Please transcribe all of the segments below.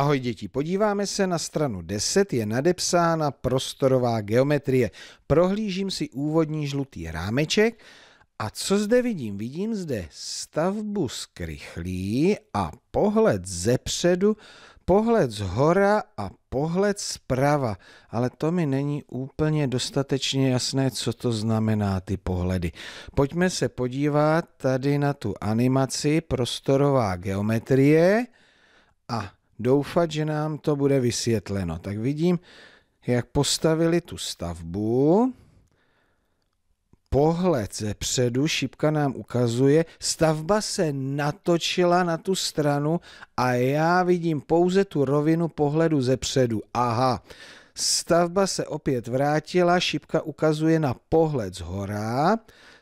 Ahoj děti, podíváme se na stranu 10, je nadepsána prostorová geometrie. Prohlížím si úvodní žlutý rámeček a co zde vidím? Vidím zde stavbu skrychlí a pohled ze předu, pohled z hora a pohled zprava. Ale to mi není úplně dostatečně jasné, co to znamená ty pohledy. Pojďme se podívat tady na tu animaci prostorová geometrie a doufat, že nám to bude vysvětleno. Tak vidím, jak postavili tu stavbu. Pohled ze předu, šipka nám ukazuje, stavba se natočila na tu stranu a já vidím pouze tu rovinu pohledu ze předu. Aha, Stavba se opět vrátila, šipka ukazuje na pohled z hora.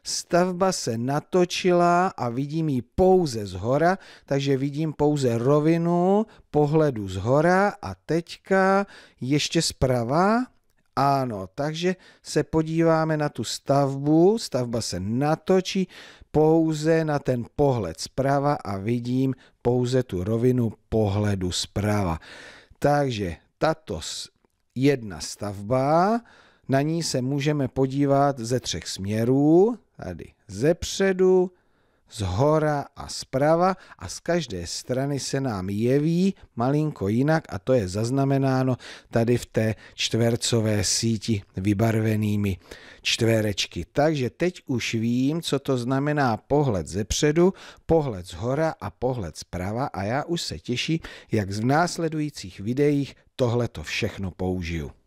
Stavba se natočila a vidím ji pouze z hora, takže vidím pouze rovinu pohledu z hora a teďka ještě zprava. Ano, takže se podíváme na tu stavbu, stavba se natočí pouze na ten pohled zprava a vidím pouze tu rovinu pohledu zprava. Takže tato jedna stavba, na ní se můžeme podívat ze třech směrů, tady ze předu, z hora a zprava a z každé strany se nám jeví malinko jinak a to je zaznamenáno tady v té čtvercové síti vybarvenými čtverečky. Takže teď už vím, co to znamená pohled ze předu, pohled z hora a pohled zprava a já už se těším, jak v následujících videích tohle to všechno použiju.